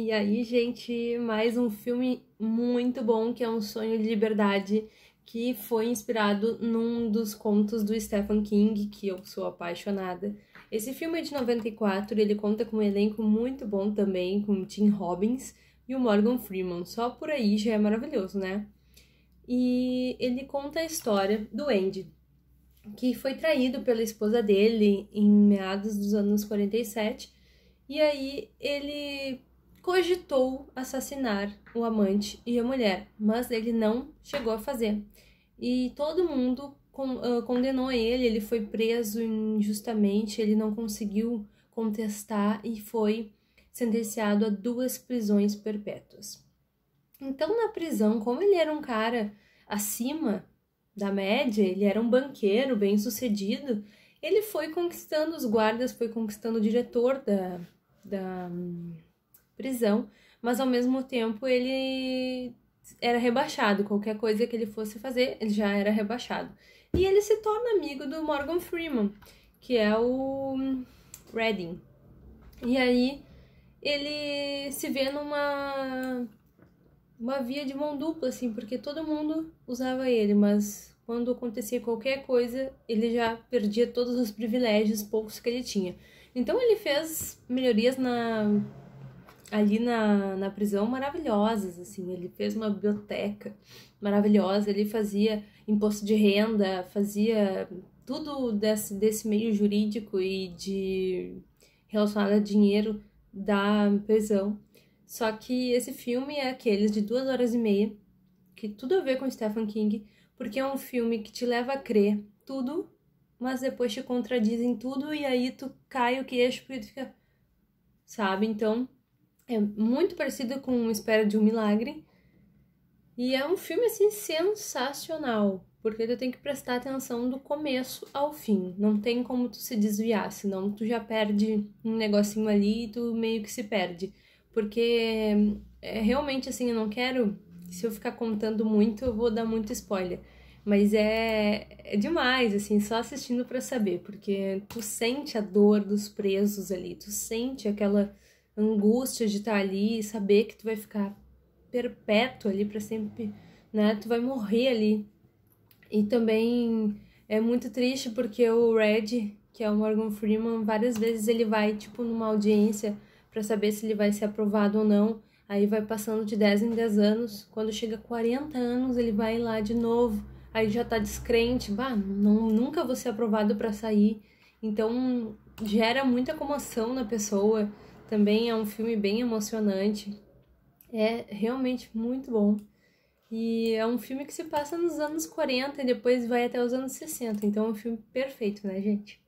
E aí, gente, mais um filme muito bom que é Um Sonho de Liberdade, que foi inspirado num dos contos do Stephen King, que eu sou apaixonada. Esse filme é de 94, ele conta com um elenco muito bom também, com Tim Robbins e o Morgan Freeman. Só por aí já é maravilhoso, né? E ele conta a história do Andy, que foi traído pela esposa dele em meados dos anos 47. E aí ele cogitou assassinar o amante e a mulher, mas ele não chegou a fazer. E todo mundo ah, condenou ele, ele foi preso injustamente, ele não conseguiu contestar e foi sentenciado a duas prisões perpétuas. Então, na prisão, como ele era um cara acima da média, ele era um banqueiro bem sucedido, ele foi conquistando os guardas, foi conquistando o diretor da, da prisão, mas ao mesmo tempo ele era rebaixado, qualquer coisa que ele fosse fazer, ele já era rebaixado. E ele se torna amigo do Morgan Freeman, que é o Redding. E aí ele se vê numa uma via de mão dupla, assim, porque todo mundo usava ele, mas quando acontecia qualquer coisa, ele já perdia todos os privilégios poucos que ele tinha. Então ele fez melhorias na ali na, na prisão maravilhosas, assim. Ele fez uma biblioteca maravilhosa, ele fazia imposto de renda, fazia tudo desse, desse meio jurídico e de relacionado a dinheiro da prisão. Só que esse filme é aqueles de duas horas e meia, que tudo a ver com Stephen King, porque é um filme que te leva a crer tudo, mas depois te contradizem tudo e aí tu cai o queixo porque tu fica. Sabe? Então, é muito parecido com Espera de um Milagre. E é um filme assim sensacional, porque tu tem que prestar atenção do começo ao fim. Não tem como tu se desviar, senão tu já perde um negocinho ali e tu meio que se perde. Porque é, realmente assim, eu não quero, se eu ficar contando muito, eu vou dar muito spoiler. Mas é, é demais, assim, só assistindo para saber, porque tu sente a dor dos presos ali, tu sente aquela angústia de estar tá ali e saber que tu vai ficar perpétuo ali para sempre, né? Tu vai morrer ali. E também é muito triste porque o Red, que é o Morgan Freeman, várias vezes ele vai tipo numa audiência para saber se ele vai ser aprovado ou não. Aí vai passando de 10 em 10 anos, quando chega a 40 anos, ele vai lá de novo. Aí já tá descrente, bah, não, nunca vou ser aprovado para sair. Então gera muita comoção na pessoa, também é um filme bem emocionante. É realmente muito bom. E é um filme que se passa nos anos 40 e depois vai até os anos 60. Então é um filme perfeito, né, gente?